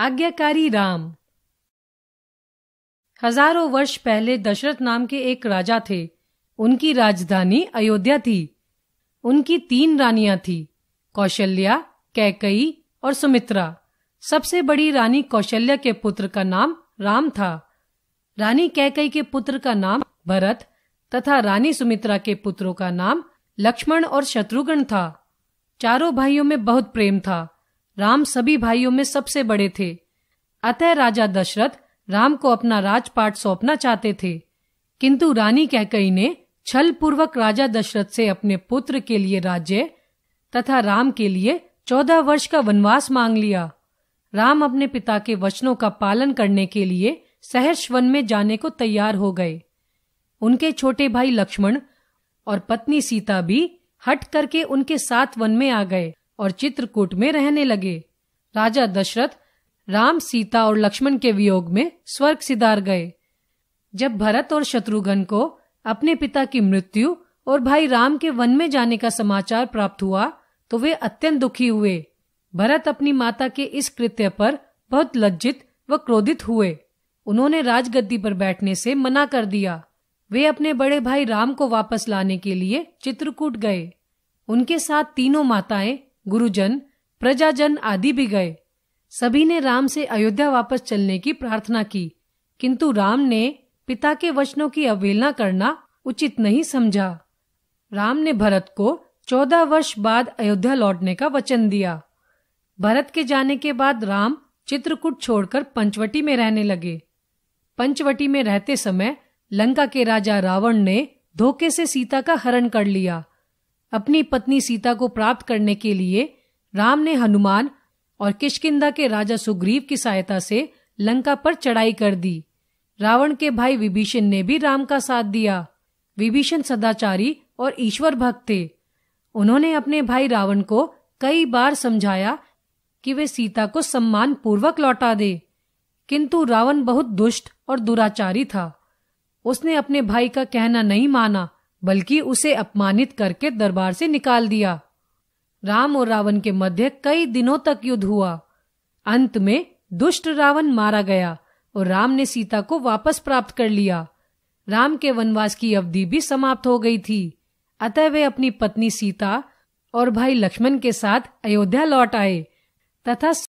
आज्ञाकारी राम हजारों वर्ष पहले दशरथ नाम के एक राजा थे उनकी राजधानी अयोध्या थी उनकी तीन रानियां थी कौशल्या कैकई और सुमित्रा सबसे बड़ी रानी कौशल्या के पुत्र का नाम राम था रानी कैकई के पुत्र का नाम भरत तथा रानी सुमित्रा के पुत्रों का नाम लक्ष्मण और शत्रुघ्न था चारों भाइयों में बहुत प्रेम था राम सभी भाइयों में सबसे बड़े थे अतः राजा दशरथ राम को अपना राजपाट सौंपना चाहते थे किंतु रानी कहकई ने छल पूर्वक राजा दशरथ से अपने पुत्र के लिए राज्य तथा राम के लिए चौदह वर्ष का वनवास मांग लिया राम अपने पिता के वचनों का पालन करने के लिए सहर्ष वन में जाने को तैयार हो गए उनके छोटे भाई लक्ष्मण और पत्नी सीता भी हट करके उनके साथ वन में आ गए और चित्रकूट में रहने लगे राजा दशरथ राम सीता और लक्ष्मण के वियोग में स्वर्ग सिधार गए जब भरत और शत्रुघ्न को अपने पिता की मृत्यु और भाई राम के वन में जाने का समाचार प्राप्त हुआ तो वे अत्यंत दुखी हुए भरत अपनी माता के इस कृत्य पर बहुत लज्जित व क्रोधित हुए उन्होंने राजगद्दी पर बैठने से मना कर दिया वे अपने बड़े भाई राम को वापस लाने के लिए चित्रकूट गए उनके साथ तीनों माताएं गुरुजन प्रजाजन आदि भी गए सभी ने राम से अयोध्या वापस चलने की प्रार्थना की किंतु राम ने पिता के वचनों की अवहेलना करना उचित नहीं समझा राम ने भरत को चौदह वर्ष बाद अयोध्या लौटने का वचन दिया भरत के जाने के बाद राम चित्रकूट छोड़कर पंचवटी में रहने लगे पंचवटी में रहते समय लंका के राजा रावण ने धोखे से सीता का हरण कर लिया अपनी पत्नी सीता को प्राप्त करने के लिए राम ने हनुमान और किशकिंदा के राजा सुग्रीव की सहायता से लंका पर चढ़ाई कर दी रावण के भाई विभीषण ने भी राम का साथ दिया विभीषण सदाचारी और ईश्वर भक्त थे उन्होंने अपने भाई रावण को कई बार समझाया कि वे सीता को सम्मान पूर्वक लौटा दे किंतु रावण बहुत दुष्ट और दुराचारी था उसने अपने भाई का कहना नहीं माना बल्कि उसे अपमानित करके दरबार से निकाल दिया राम और रावण के मध्य कई दिनों तक युद्ध हुआ अंत में दुष्ट रावण मारा गया और राम ने सीता को वापस प्राप्त कर लिया राम के वनवास की अवधि भी समाप्त हो गई थी अतः वे अपनी पत्नी सीता और भाई लक्ष्मण के साथ अयोध्या लौट आए तथा